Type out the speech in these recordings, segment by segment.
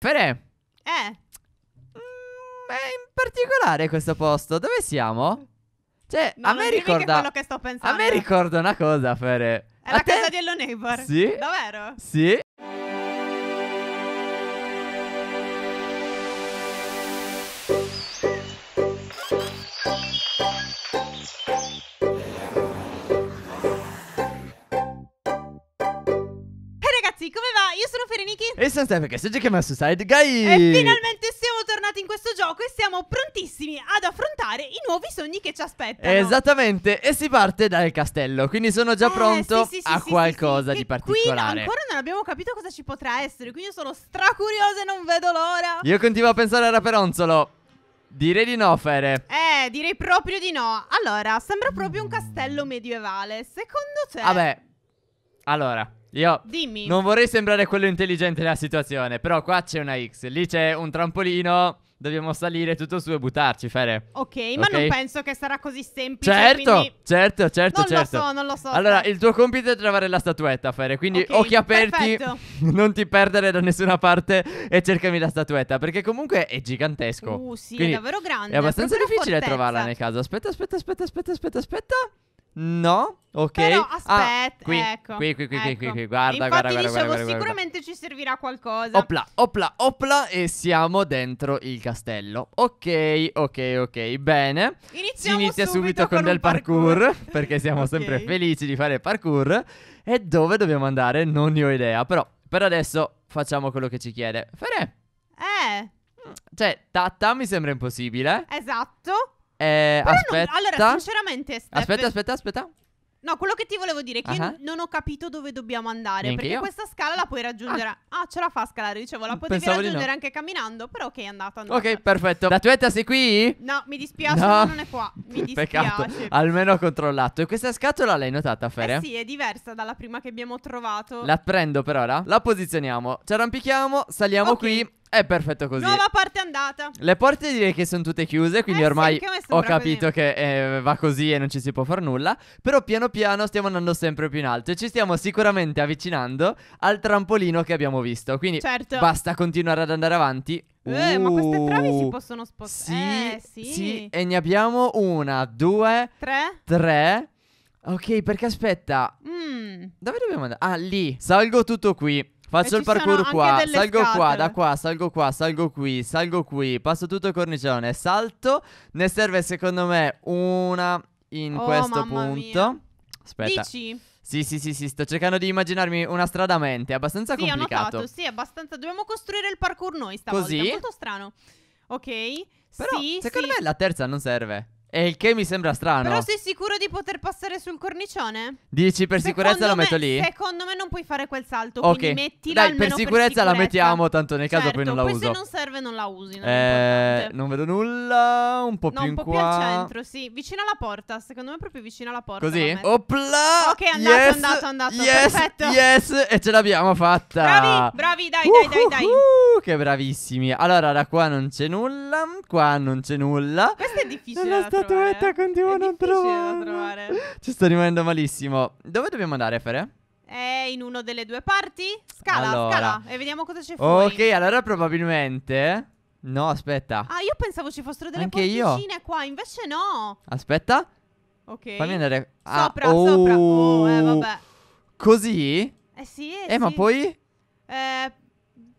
Fere. Eh. Mm, è in particolare questo posto. Dove siamo? Cioè, no, a me ricorda. quello che sto pensando. A me ricorda una cosa, Fere. È a la te... casa di Hello Neighbor. Sì. Davvero? Sì. ragazzi, come va? Io sono Fereniki E sono Steph, che oggi chiama Suicide Guy E finalmente siamo tornati in questo gioco e siamo prontissimi ad affrontare i nuovi sogni che ci aspettano Esattamente, e si parte dal castello, quindi sono già eh, pronto sì, sì, a sì, qualcosa di particolare Qui ancora non abbiamo capito cosa ci potrà essere, quindi io sono stracuriosa e non vedo l'ora Io continuo a pensare al Raperonzolo Direi di no, Fere. Eh, direi proprio di no. Allora, sembra proprio un castello medievale. Secondo te? Vabbè. Allora, io Dimmi. non vorrei sembrare quello intelligente nella situazione, però qua c'è una X, lì c'è un trampolino, dobbiamo salire tutto su e buttarci, Fere. Ok, okay? ma non penso che sarà così semplice. Certo, quindi... certo, certo. Non certo. lo so, non lo so. Allora, il tuo compito è trovare la statuetta, Fere, quindi okay, occhi aperti, perfetto. non ti perdere da nessuna parte e cercami la statuetta, perché comunque è gigantesco. Uh, sì, quindi è davvero grande. È abbastanza difficile fortezza. trovarla nel caso. Aspetta, aspetta, aspetta, aspetta, aspetta, aspetta. No? Ok. Però ah, aspetta, ah, qui, ecco. Qui, qui, qui, ecco. qui, qui, guarda, ecco. Infatti, guarda, guarda, dicevo, guarda, sicuramente ci servirà qualcosa. Opla, opla, opla e siamo dentro il castello. Ok, ok, ok, bene. Iniziamo si inizia subito, subito con, del parkour, parkour perché siamo okay. sempre felici di fare parkour. E dove dobbiamo andare? Non ne ho idea, però per adesso facciamo quello che ci chiede. Fare. Eh. Cioè, tatta mi sembra impossibile. Esatto. Eh, aspetta. Non, allora, sinceramente, Steph, aspetta, aspetta, aspetta. No, quello che ti volevo dire è che uh-huh. io non ho capito dove dobbiamo andare. Neanche perché io. questa scala la puoi raggiungere. Ah. ah, ce la fa a scalare, dicevo, la potevi Pensavo raggiungere no. anche camminando. Però ok, è andata. Ok, perfetto. La tuetta sei qui? No, mi dispiace, no. non è qua. Mi dispiace. Peccato. Almeno ho controllato. E questa scatola l'hai notata, Feria? Eh sì, è diversa dalla prima che abbiamo trovato. La prendo per ora. La posizioniamo. Ci arrampichiamo, saliamo okay. qui è perfetto così. Nuova parte andata. Le porte direi che sono tutte chiuse, quindi eh ormai sì, ho capito che eh, va così e non ci si può fare nulla. Però piano piano stiamo andando sempre più in alto e ci stiamo sicuramente avvicinando al trampolino che abbiamo visto. Quindi certo. basta continuare ad andare avanti. Eh, uh, ma queste travi si uh. possono spostare. Sì, eh, sì. sì. E ne abbiamo una, due, tre. Tre. Ok, perché aspetta. Mm. Dove dobbiamo andare? Ah, lì. Salgo tutto qui. Faccio il parkour qua, salgo scatole. qua, da qua, salgo qua, salgo qui, salgo qui, passo tutto il cornicione, salto. Ne serve secondo me una in oh, questo punto. Mia. Aspetta. Dici? Sì, sì, sì, sì, sto cercando di immaginarmi una strada a mente, è abbastanza sì, complicato. Ho notato, sì, è abbastanza... Dobbiamo costruire il parkour noi stavolta, Così? è molto strano. Ok, Però, sì, secondo sì. me la terza non serve. E il che mi sembra strano. Però sei sicuro di poter passare sul cornicione? Dici per sicurezza me, lo metto lì? Secondo me non puoi fare quel salto. Ok. Quindi mettila Dai, per sicurezza, per sicurezza, la mettiamo, tanto nel certo, caso poi non la poi certo, uso. se non serve non la usi. Non, eh, non vedo nulla. Un po' no, più un in po qua. Un po' più al centro, sì. Vicino alla porta. Secondo me proprio vicino alla porta. Così? Opla! Ok, andato, yes, andato, andato. Yes, Perfetto. Yes, e ce l'abbiamo fatta. Bravi, bravi, dai, dai, dai, dai. Uh, che bravissimi. Allora, da qua non c'è nulla. Qua non c'è nulla. Questo è difficile. È Aspetta, continuo a non trovare. trovare. Ci sto rimanendo malissimo. Dove dobbiamo andare, Fere? È in una delle due parti? Scala, allora. scala. E vediamo cosa c'è fuori. Ok, allora probabilmente... No, aspetta. Ah, io pensavo ci fossero delle Anche porticine io. qua, invece no. Aspetta. Ok. Fammi andare... Ah, sopra, oh. sopra. Oh, eh, vabbè. Così? Eh sì, eh, Eh, sì. ma poi? Eh...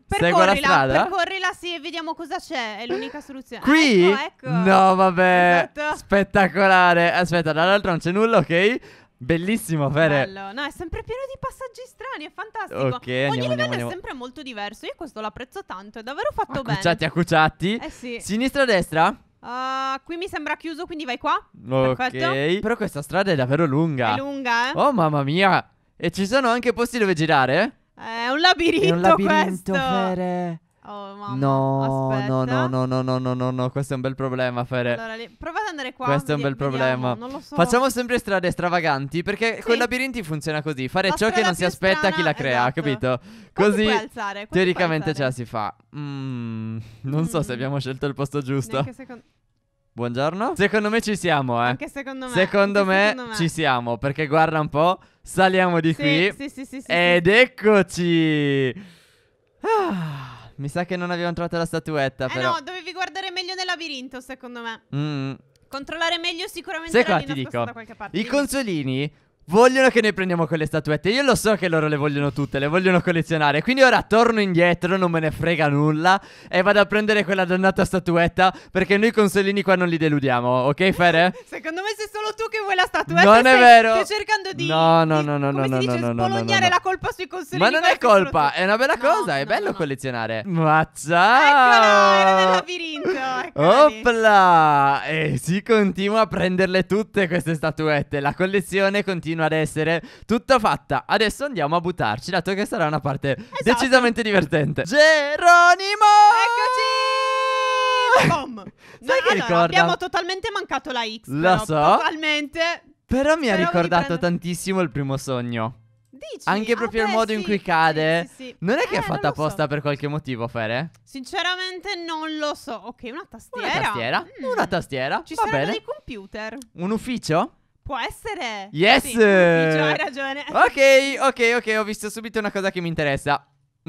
Percorrila, la strada? percorrila sì e vediamo cosa c'è, è l'unica soluzione. Qui? Ah, ecco, ecco. No, vabbè. Esatto. Spettacolare. Aspetta, dall'altro non c'è nulla, ok? Bellissimo, Fere. Bello. No, è sempre pieno di passaggi strani, è fantastico. Ok, Ogni livello andiamo, andiamo. è sempre molto diverso. Io questo l'apprezzo tanto, è davvero fatto accucciati, bene. Accucciati, accucciati. Eh sì. Sinistra, destra? Uh, qui mi sembra chiuso, quindi vai qua. Ok. Perfetto. Però questa strada è davvero lunga. È lunga, eh? Oh, mamma mia. E ci sono anche posti dove girare? È un labirinto, È un labirinto, questo. Fere. Oh, mamma. No, no, no, no, no, no, no, no, no, questo è un bel problema, Fere. Allora, li... provate ad andare qua. Questo è un bel vediamo, problema. Non lo so. Facciamo sempre strade stravaganti perché sì. con i labirinti funziona così, fare ciò che non si aspetta strana, chi la crea, esatto. capito? così alzare, teoricamente ce la si fa. Mm, non mm. so se mm. abbiamo scelto il posto giusto. Secondo... Buongiorno. Secondo me ci siamo, eh. Anche secondo me. Secondo, Anche me, secondo me ci siamo, perché guarda un po'. Saliamo di qui. Sì, sì, sì, sì Ed sì. eccoci. Ah, mi sa che non avevamo trovato la statuetta. Eh però. no, dovevi guardare meglio nel labirinto, secondo me. Mm. Controllare meglio sicuramente. Sai cosa ti dico? I consolini Vogliono che noi prendiamo quelle statuette. Io lo so che loro le vogliono tutte, le vogliono collezionare. Quindi ora torno indietro, non me ne frega nulla. E vado a prendere quella dannata statuetta. Perché noi consolini qua non li deludiamo, ok, Fere? Secondo me sei solo tu che vuoi la statuetta. Non è vero. Sto cercando di. No, no, no, no, no, no, Non dice, no, no, no, no, la colpa sui consolini. Ma non è colpa, è una bella cosa. No, è no, bello no, collezionare. Mazza! Eccolo, era nel labirinto. Eccoli. Opla! E si continua a prenderle tutte queste statuette. La collezione continua continua ad essere tutta fatta. Adesso andiamo a buttarci, dato che sarà una parte esatto. decisamente divertente. Geronimo! Eccoci! Bom! No, allora, abbiamo totalmente mancato la X. Lo però, so. Totalmente. Però mi ha ricordato mi tantissimo il primo sogno. Dici? Anche ah, proprio ah, il modo sì, in cui cade. Sì, sì, non è eh, che è eh, fatta apposta so. per qualche motivo, Fere? Sinceramente non lo so. Ok, una tastiera. Una tastiera. Mm. Una tastiera. Ci Va saranno bene. dei computer. Un ufficio? Può essere. Yes. Sì, hai ragione. Ok, ok, ok, ho visto subito una cosa che mi interessa.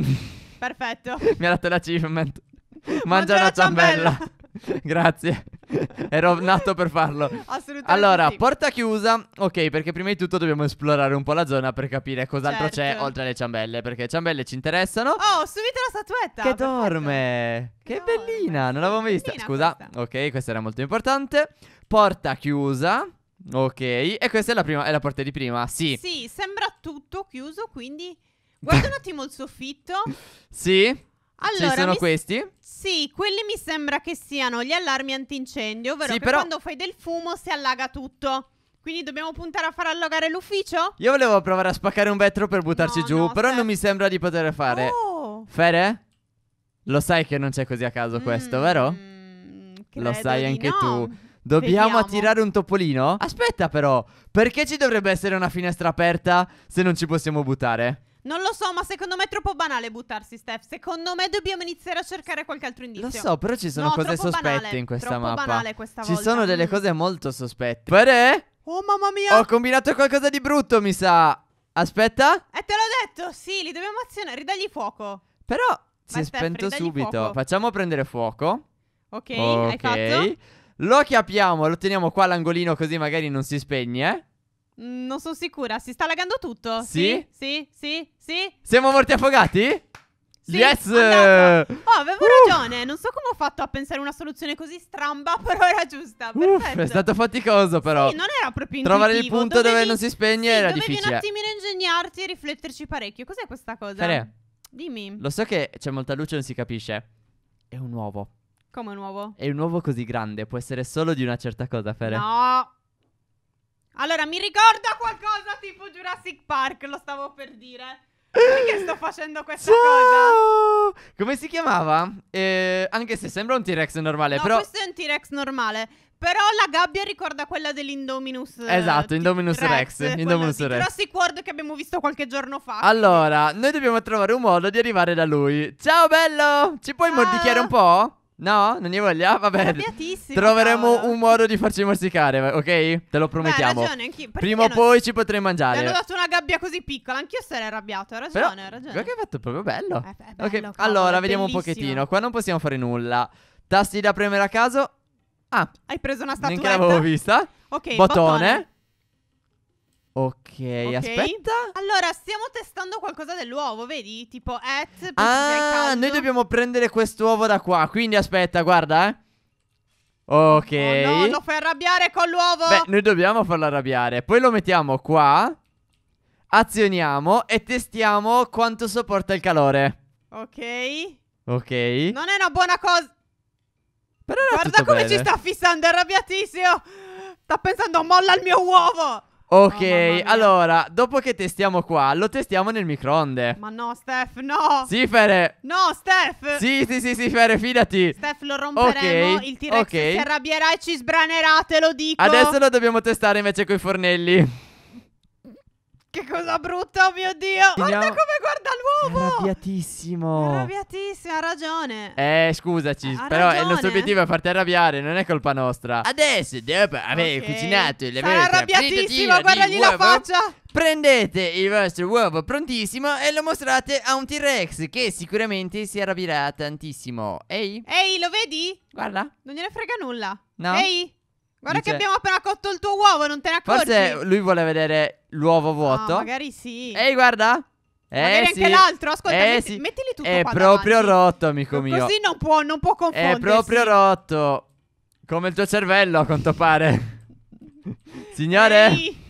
Perfetto. mi ha dato l'achievement. Mangia, Mangia una ciambella. ciambella. Grazie. Ero nato per farlo. Assolutamente. Allora, sì. porta chiusa. Ok, perché prima di tutto dobbiamo esplorare un po' la zona per capire cos'altro certo. c'è oltre alle ciambelle. Perché le ciambelle ci interessano. Oh, subito la statuetta. Che Perfetto. dorme. Che no, bellina. Non l'avevo mai vista. Scusa. Questa. Ok, questa era molto importante. Porta chiusa. Ok, e questa è la, prima, è la porta di prima, sì. Sì, sembra tutto chiuso, quindi guarda un attimo il soffitto. Sì. Allora, Ci sono mi... questi? Sì, quelli mi sembra che siano gli allarmi antincendio, ovvero sì, però... quando fai del fumo si allaga tutto. Quindi dobbiamo puntare a far allogare l'ufficio? Io volevo provare a spaccare un vetro per buttarci no, giù, no, però se... non mi sembra di poter fare. Oh. Fere? Lo sai che non c'è così a caso mm, questo, mm, vero? Lo sai anche no. tu. Dobbiamo Vediamo. attirare un topolino? Aspetta però, perché ci dovrebbe essere una finestra aperta se non ci possiamo buttare? Non lo so, ma secondo me è troppo banale buttarsi, Steph. Secondo me dobbiamo iniziare a cercare qualche altro indizio. Lo so, però ci sono no, cose sospette banale, in questa troppo mappa. banale questa volta. Ci sono delle cose molto sospette. Pare? Eh? Oh mamma mia! Ho combinato qualcosa di brutto, mi sa. Aspetta. Eh, te l'ho detto, sì, li dobbiamo azionare. Ridagli fuoco. Però Vai, si è Steph, spento subito. Fuoco. Facciamo prendere fuoco. Ok, okay. hai fatto. Lo chiappiamo, lo teniamo qua all'angolino così magari non si spegne, eh? Mm, non sono sicura, si sta lagando tutto. Sì? Sì, sì, sì. Siamo morti affogati? Sì, yes! Andato. Oh, avevo uh. ragione. Non so come ho fatto a pensare una soluzione così stramba, però era giusta. Uff, è stato faticoso, però. Sì, non era proprio intuitivo. Trovare il punto dovevi... dove non si spegne sì, era dovevi difficile. Devi un attimino ingegnarti e rifletterci parecchio. Cos'è questa cosa? Care, Dimmi. Lo so che c'è molta luce e non si capisce. È un uovo. Come un uovo? E un uovo così grande può essere solo di una certa cosa, Fere. No. Allora, mi ricorda qualcosa tipo Jurassic Park, lo stavo per dire. Perché sto facendo questa Ciao! cosa? Come si chiamava? Eh, anche se sembra un T-Rex normale, no, però... questo è un T-Rex normale. Però la gabbia ricorda quella dell'Indominus eh, Esatto, Indominus Rex, Rex Indominus Rex Jurassic World che abbiamo visto qualche giorno fa Allora, noi dobbiamo trovare un modo di arrivare da lui Ciao bello! Ci puoi ah. mordicchiare un po'? No, non ne voglia? Vabbè. Troveremo cavolo. un modo di farci morsicare, ok? Te lo promettiamo. Beh, ragione, anch'io. Prima o poi ci potrei mangiare. Mi hanno dato una gabbia così piccola, anch'io sarei arrabbiato. Hai ragione, Però, hai ragione. Guarda che hai fatto proprio bello. Eh, è bello okay. cavolo, allora, vediamo bellissimo. un pochettino. Qua non possiamo fare nulla. Tasti da premere a caso. Ah. Hai preso una statuetta. Neanche l'avevo vista. Ok, bottone. bottone ok, aspetta. Allora, stiamo testando qualcosa dell'uovo, vedi? Tipo at. Ah, noi dobbiamo prendere quest'uovo da qua. Quindi aspetta, guarda, eh. Ok. Oh no, lo fai arrabbiare con l'uovo. Beh, noi dobbiamo farlo arrabbiare. Poi lo mettiamo qua. Azioniamo e testiamo quanto sopporta il calore. Ok. Ok. Non è una buona cosa. Però Guarda come bene. ci sta fissando, è arrabbiatissimo. Sta pensando molla il mio uovo. Ok, oh, allora, dopo che testiamo qua, lo testiamo nel microonde. Ma no, Steph, no! Sì, Fere! No, Steph! Sì, sì, sì, sì, Fere, fidati! Steph, lo romperemo, okay, il T-Rex okay. si arrabbierà e ci sbranerà, te lo dico! Adesso lo dobbiamo testare invece coi fornelli che cosa brutta, oh mio Dio. Guarda Andiamo. come guarda l'uovo. arrabbiatissimo. arrabbiatissimo, ha ragione. Eh, scusaci, ha però ragione. il nostro obiettivo è farti arrabbiare, non è colpa nostra. Adesso, dopo aver okay. cucinato e l'aver arrabbiatissimo, guardagli la faccia. Prendete il vostro uovo prontissimo e lo mostrate a un T-Rex che sicuramente si arrabbierà tantissimo. Ehi? Ehi, lo vedi? Guarda. Non gliene frega nulla. No. Ehi? Guarda Dice... che abbiamo appena cotto il tuo uovo, non te ne accorgi? Forse lui vuole vedere l'uovo vuoto. Ah, magari sì. Ehi, guarda. Eh Magari sì. anche l'altro, ascolta, eh sì. mettili tutto È proprio davanti. rotto, amico mio. Così non può, non può confondersi. È proprio rotto. Come il tuo cervello, a quanto pare. Signore. Ehi.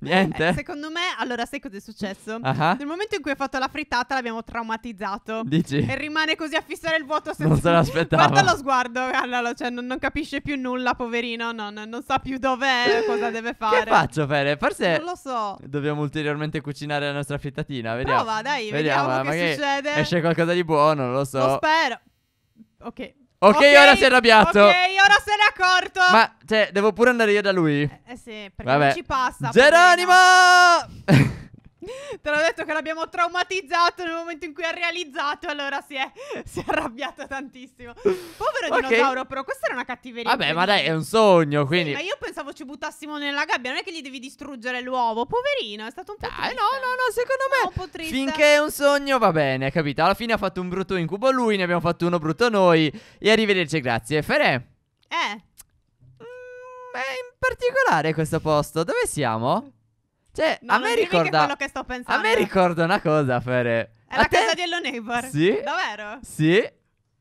Niente. Eh, secondo me, allora, sai cos'è successo? Uh-huh. Nel momento in cui ho fatto la frittata l'abbiamo traumatizzato. Dici? E rimane così a fissare il vuoto senza... Non se l'aspettava. Guarda lo sguardo, guardalo, cioè non, non, capisce più nulla, poverino, no, non sa più dov'è, cosa deve fare. Che faccio, Fede? Forse... Non lo so. Dobbiamo ulteriormente cucinare la nostra frittatina, vediamo. Prova, dai, vediamo, vediamo che succede. Esce qualcosa di buono, non lo so. Lo spero. Ok. Ok, ora si è arrabbiato. Ok, ora se ne è accorto. Ma, cioè, devo pure andare io da lui. Eh, eh sì, perché Vabbè. non ci passa. Geronimo! Te l'ho detto che l'abbiamo traumatizzato nel momento in cui ha realizzato, allora si è, si è arrabbiato tantissimo. Povero okay. dinosauro, però questa era una cattiveria. Vabbè, ma dai, è un sogno, quindi... Sì, ma io pensavo ci buttassimo nella gabbia, non è che gli devi distruggere l'uovo. Poverino, è stato un po' dai, triste. no, no, no, secondo me... Un po' triste. Finché è un sogno, va bene, capito? Alla fine ha fatto un brutto incubo lui, ne abbiamo fatto uno brutto noi. E arrivederci, grazie. Fere. Eh. Mm, è in particolare questo posto. Dove siamo? Cioè, no, a me ricorda... Che che a me ricorda una cosa, Fere. È a la te... casa di Hello Neighbor. Sì? Davvero? Sì.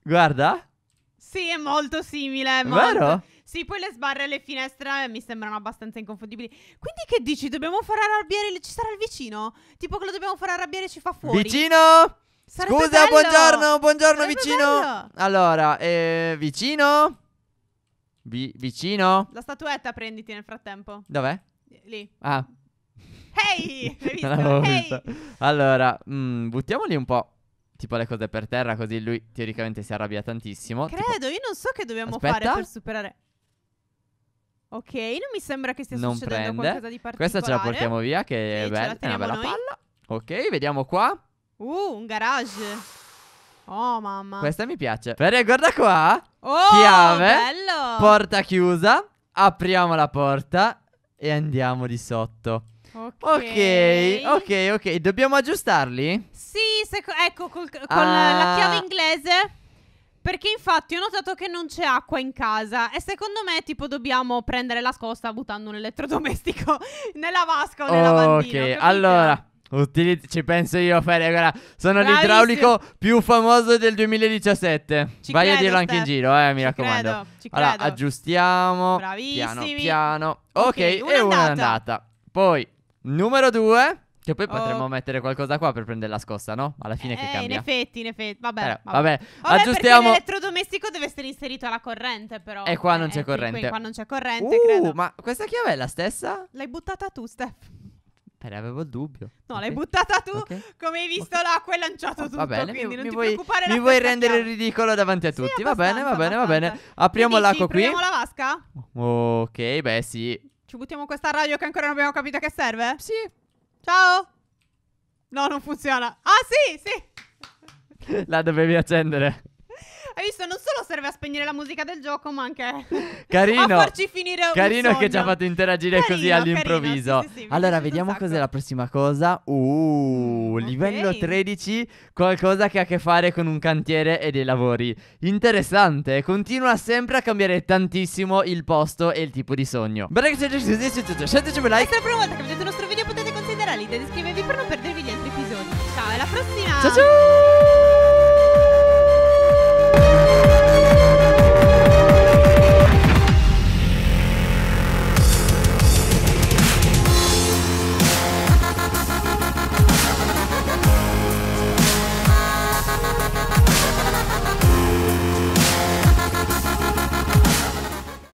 Guarda. Sì, è molto simile. È molto... Vero? Sì, poi le sbarre e le finestre eh, mi sembrano abbastanza inconfondibili. Quindi che dici? Dobbiamo far arrabbiare... Ci sarà il vicino? Tipo che lo dobbiamo far arrabbiare e ci fa fuori. Vicino! Sarebbe Scusa, bello. buongiorno, buongiorno Sarebbe vicino. Bello. Allora, eh, vicino? Vi vicino? La statuetta prenditi nel frattempo. Dov'è? Lì. Ah. Hey! hey! Allora, mh, mm, buttiamoli un po' tipo le cose per terra, così lui teoricamente si arrabbia tantissimo. Credo, tipo... io non so che dobbiamo Aspetta. fare per superare. Ok, non mi sembra che stia non succedendo prende. qualcosa di particolare. Questa ce la portiamo via, che sì, è, bella, è una bella noi. palla. Ok, vediamo qua. Uh, un garage. Oh mamma. Questa mi piace. Bene, guarda qua. Oh, chiave. Bello. Porta chiusa. Apriamo la porta e andiamo di sotto. Ok, ok, ok. Dobbiamo aggiustarli? Sì, seco- ecco, col- con ah. la chiave inglese. Perché infatti ho notato che non c'è acqua in casa e secondo me tipo dobbiamo prendere la scosta buttando un elettrodomestico nella vasca o nella oh, Ok, allora utilizz- ci penso io Fede, guarda, sono Bravissimo. l'idraulico più famoso del 2017. Ci Vai credo, a dirlo Steph. anche in giro, eh, mi ci raccomando. Credo, ci credo. Allora, aggiustiamo Bravissimi. piano piano. Ok, okay e una è andata. Poi Numero 2. Che poi oh. potremmo mettere qualcosa qua per prendere la scossa, no? Alla fine eh, che cambia. In effetti, in effetti. Vabbè, eh, vabbè. vabbè. vabbè aggiustiamo. l'elettrodomestico deve essere inserito alla corrente, però. E qua eh, non eh, c'è corrente. Qui, qua non c'è corrente, uh, credo. ma questa chiave è la stessa? L'hai buttata tu, Steph. Però eh, avevo il dubbio. No, okay. l'hai buttata tu. Okay. Come hai visto, okay. l'acqua è lanciato tutto. Va bene, quindi mi, non mi vuoi, preoccupare. Mi vuoi rendere chiave. ridicolo davanti a tutti. Sì, va bene, va bene, va bene. Apriamo l'acqua qui. Apriamo la vasca? Ok, beh, sì. Ci buttiamo questa radio che ancora non abbiamo capito che serve? Sì. Ciao. No, non funziona. Ah, sì, sì. La dovevi accendere visto? Non solo serve a spegnere la musica del gioco, ma anche carino, a farci finire Carino un che ci ha fatto interagire carino, così all'improvviso. Carino, sì, sì, sì, allora, vediamo cos'è la prossima cosa. Uh, mm, okay. livello 13, qualcosa che ha a che fare con un cantiere e dei lavori. Interessante, continua sempre a cambiare tantissimo il posto e il tipo di sogno. Bene che ci sceglieteci per like. Se è la prima volta che vedete il nostro video potete considerare l'idea di iscrivervi per non perdervi gli altri episodi. Ciao, alla prossima! Ciao ciao! thank you